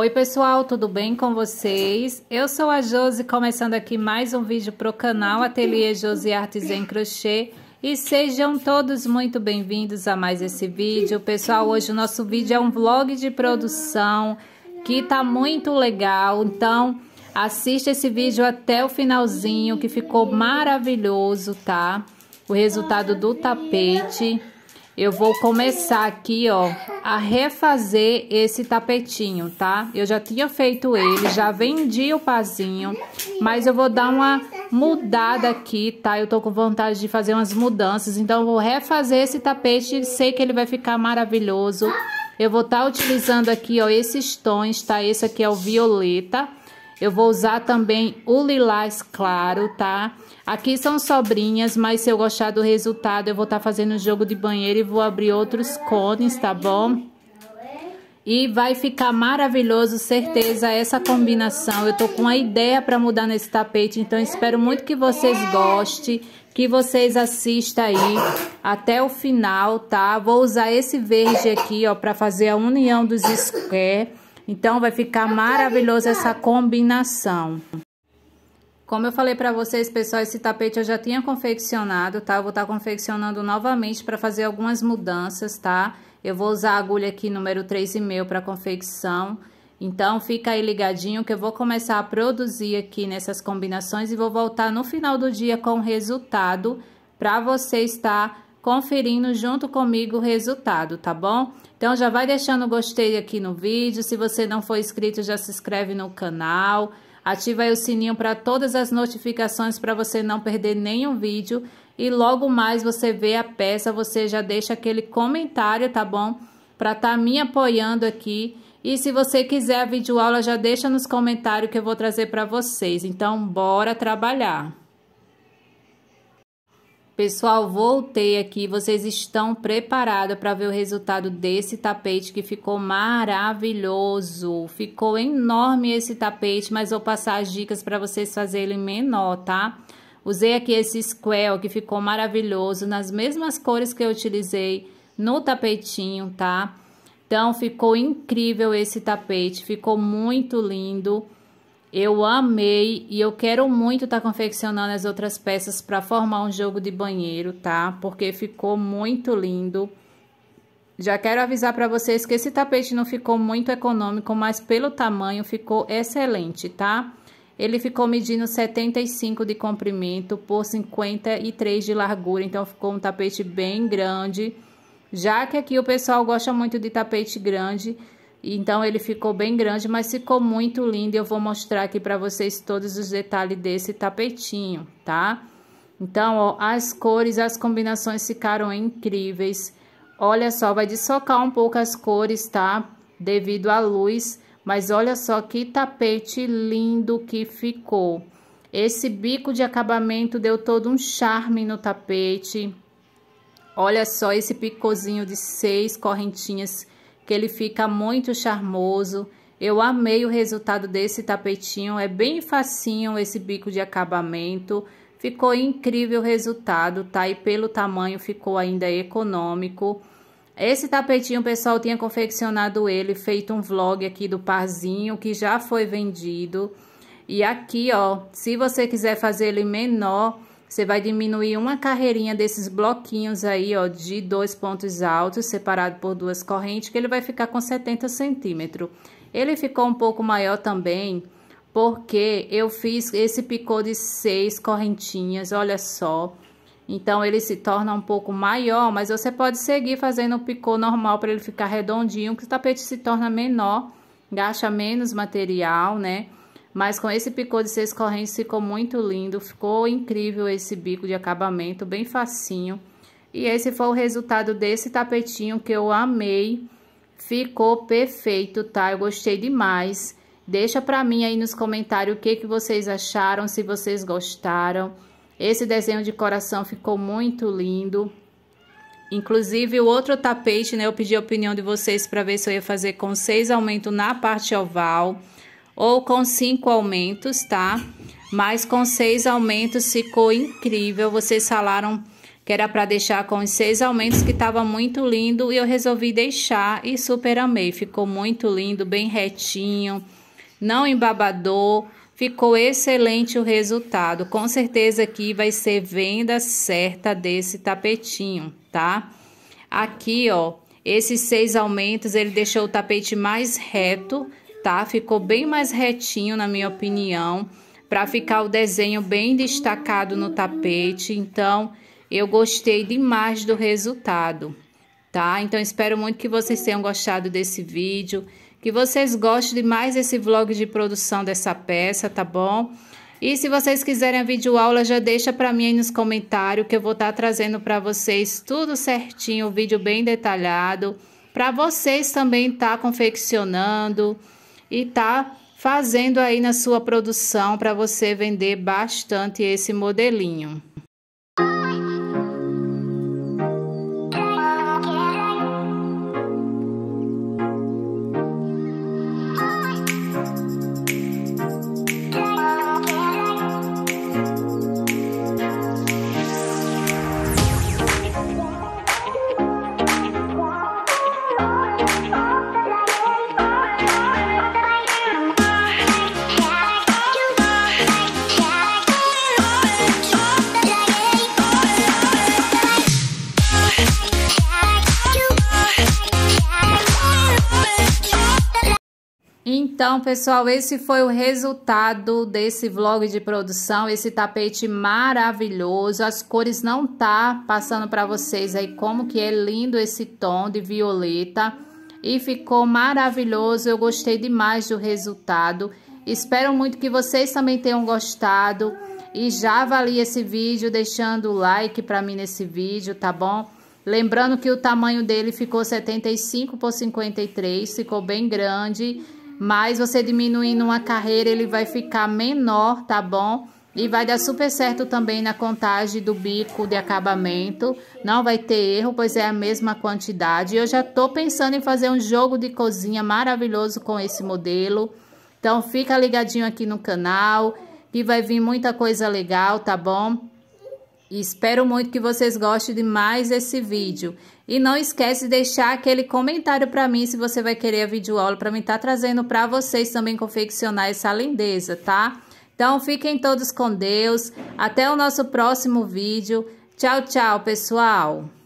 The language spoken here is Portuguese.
Oi pessoal, tudo bem com vocês? Eu sou a Josi, começando aqui mais um vídeo para o canal Ateliê Josi Artes em Crochê e sejam todos muito bem-vindos a mais esse vídeo. Pessoal, hoje o nosso vídeo é um vlog de produção que tá muito legal, então assista esse vídeo até o finalzinho que ficou maravilhoso, tá? O resultado do tapete. Eu vou começar aqui, ó, a refazer esse tapetinho, tá? Eu já tinha feito ele, já vendi o pazinho, mas eu vou dar uma mudada aqui, tá? Eu tô com vontade de fazer umas mudanças, então eu vou refazer esse tapete, sei que ele vai ficar maravilhoso. Eu vou estar tá utilizando aqui, ó, esses tons, tá? Esse aqui é o violeta. Eu vou usar também o lilás claro, tá? Aqui são sobrinhas, mas se eu gostar do resultado, eu vou estar tá fazendo jogo de banheiro e vou abrir outros cones, tá bom? E vai ficar maravilhoso, certeza, essa combinação. Eu tô com uma ideia para mudar nesse tapete, então espero muito que vocês gostem, que vocês assistam aí até o final, tá? Vou usar esse verde aqui, ó, para fazer a união dos square. Então, vai ficar maravilhoso essa combinação. Como eu falei para vocês, pessoal, esse tapete eu já tinha confeccionado, tá? Eu vou estar tá confeccionando novamente para fazer algumas mudanças, tá? Eu vou usar a agulha aqui número 3,5 para confecção. Então, fica aí ligadinho que eu vou começar a produzir aqui nessas combinações e vou voltar no final do dia com o resultado para você estar tá? conferindo junto comigo o resultado, tá bom? Então já vai deixando o gostei aqui no vídeo, se você não for inscrito já se inscreve no canal, ativa o sininho para todas as notificações para você não perder nenhum vídeo e logo mais você vê a peça, você já deixa aquele comentário, tá bom? Para estar tá me apoiando aqui. E se você quiser a videoaula, já deixa nos comentários que eu vou trazer para vocês. Então, bora trabalhar! Pessoal, voltei aqui. Vocês estão preparados para ver o resultado desse tapete que ficou maravilhoso. Ficou enorme esse tapete, mas vou passar as dicas para vocês fazerem menor, tá? Usei aqui esse square que ficou maravilhoso, nas mesmas cores que eu utilizei no tapetinho, tá? Então, ficou incrível esse tapete, ficou muito lindo. Eu amei e eu quero muito estar tá confeccionando as outras peças para formar um jogo de banheiro, tá? Porque ficou muito lindo. Já quero avisar para vocês que esse tapete não ficou muito econômico, mas pelo tamanho ficou excelente, tá? Ele ficou medindo 75 de comprimento por 53 de largura, então ficou um tapete bem grande. Já que aqui o pessoal gosta muito de tapete grande, então ele ficou bem grande, mas ficou muito lindo. Eu vou mostrar aqui para vocês todos os detalhes desse tapetinho, tá? Então, ó, as cores, as combinações ficaram incríveis. Olha só, vai dessocar um pouco as cores, tá? Devido à luz, mas olha só que tapete lindo que ficou. Esse bico de acabamento deu todo um charme no tapete. Olha só esse picôzinho de seis correntinhas que ele fica muito charmoso. Eu amei o resultado desse tapetinho, é bem facinho esse bico de acabamento. Ficou incrível o resultado, tá? E pelo tamanho ficou ainda econômico. Esse tapetinho, pessoal tinha confeccionado ele, feito um vlog aqui do parzinho, que já foi vendido. E aqui, ó, se você quiser fazer ele menor, você vai diminuir uma carreirinha desses bloquinhos aí, ó, de dois pontos altos, separado por duas correntes, que ele vai ficar com 70 centímetros. Ele ficou um pouco maior também, porque eu fiz esse picô de seis correntinhas, olha só. Então, ele se torna um pouco maior, mas você pode seguir fazendo o picô normal para ele ficar redondinho, que o tapete se torna menor, gasta menos material, né? Mas com esse picô de seis correntes ficou muito lindo, ficou incrível esse bico de acabamento, bem facinho. E esse foi o resultado desse tapetinho que eu amei. Ficou perfeito, tá? Eu gostei demais. Deixa pra mim aí nos comentários o que, que vocês acharam, se vocês gostaram. Esse desenho de coração ficou muito lindo. Inclusive, o outro tapete, né? Eu pedi a opinião de vocês para ver se eu ia fazer com seis aumentos na parte oval ou com cinco aumentos, tá? Mas com seis aumentos ficou incrível. Vocês falaram que era para deixar com os seis aumentos, que estava muito lindo, e eu resolvi deixar e super amei. Ficou muito lindo, bem retinho, não embabador. Ficou excelente o resultado. Com certeza aqui vai ser venda certa desse tapetinho, tá? Aqui, ó, esses seis aumentos, ele deixou o tapete mais reto, tá? Ficou bem mais retinho, na minha opinião, para ficar o desenho bem destacado no tapete. Então, eu gostei demais do resultado, tá? Então, espero muito que vocês tenham gostado desse vídeo, que vocês gostem de mais vlog de produção dessa peça, tá bom? E se vocês quiserem a videoaula, já deixa para mim aí nos comentários que eu vou estar tá trazendo para vocês tudo certinho, o vídeo bem detalhado, para vocês também estar tá confeccionando, e tá fazendo aí na sua produção para você vender bastante esse modelinho. Então, pessoal, esse foi o resultado desse vlog de produção, esse tapete maravilhoso. As cores não tá passando para vocês aí como que é lindo esse tom de violeta e ficou maravilhoso. Eu gostei demais do resultado. Espero muito que vocês também tenham gostado e já avalie esse vídeo deixando o like para mim nesse vídeo, tá bom? Lembrando que o tamanho dele ficou 75 por 53, ficou bem grande. Mas você diminuindo uma carreira, ele vai ficar menor, tá bom? E vai dar super certo também na contagem do bico de acabamento. Não vai ter erro, pois é a mesma quantidade. Eu já tô pensando em fazer um jogo de cozinha maravilhoso com esse modelo. Então, fica ligadinho aqui no canal, que vai vir muita coisa legal, tá bom? espero muito que vocês gostem de mais esse vídeo. E não esquece de deixar aquele comentário para mim se você vai querer a videoaula para mim estar tá trazendo para vocês também confeccionar essa lindeza, tá? Então fiquem todos com Deus. Até o nosso próximo vídeo. Tchau, tchau, pessoal!